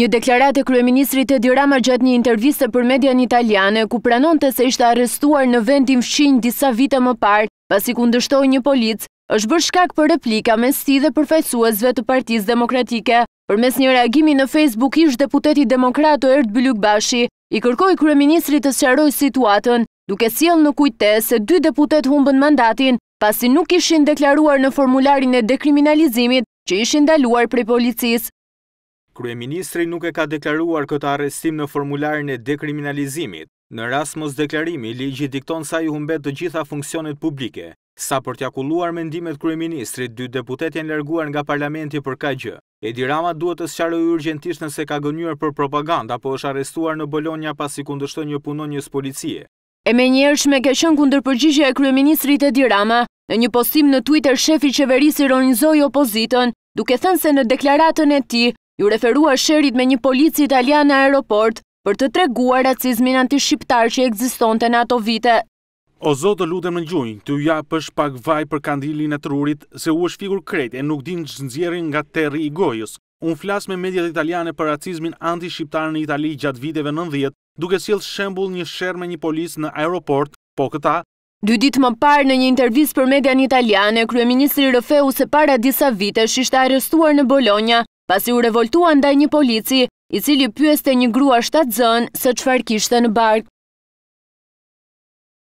Një deklarat e Kryeministrit Edi Rama gjatë një interviste për median italiane, ku pranon të se ishte arrestuar në vendin fshin disa vite më parë, pasi ku ndështoj një policë, është bërë shkak për replika me sti dhe përfajsuazve të partiz demokratike. Për mes një reagimi në Facebook ish deputeti demokrato Erd Bëllyk Bashi, i kërkoj Kryeministrit të sharoj situatën, duke siel në kujte se dy deputet humbën mandatin, pasi nuk ishin deklaruar në formularin e dekriminalizimit që ishin daluar prej policisë. Kryeministri nuk e ka deklaruar këtë arrestim në formularin e dekriminalizimit. Në rast mos deklarimi, ligji dikton sa i humbet të gjitha funksionet publike. Sa për t'jakulluar mendimet kryeministrit, dy deputet janë lerguar nga parlamenti për ka gjë. Edi Rama duhet të sqaroj urgentisht nëse ka gënyur për propaganda, po është arrestuar në Bolonja pas i kundështë një punon njës policie. E me njërshme ka shën kundër përgjishja e kryeministrit Edi Rama, në një postim në Twitter shefi qeverisi ronjëzoj opozitën, duke thënë se në deklaratën e ti ju referua shërit me një polici italian në aeroport për të treguar racizmin anti-shqiptar që egziston të në ato vite. O zotë lutem në gjunjë, të uja pësh pak vaj për kandilin e trurit, se u është figur kretë e nuk din që nëzjerin nga terri i gojës. Unë flas me mediat italiane për racizmin anti-shqiptar në Itali gjatë viteve nëndhjet, duke s'jel shembul një shër me një polis në aeroport, po këta, Dy ditë më parë në një intervjis për median italiane, Kryeministri Rëfeu se para disa vite shishtë arrestuar në Bologna pasi u revoltua ndaj një polici, i cili pyeste një grua shtatë zënë se qëfar kishte në barkë.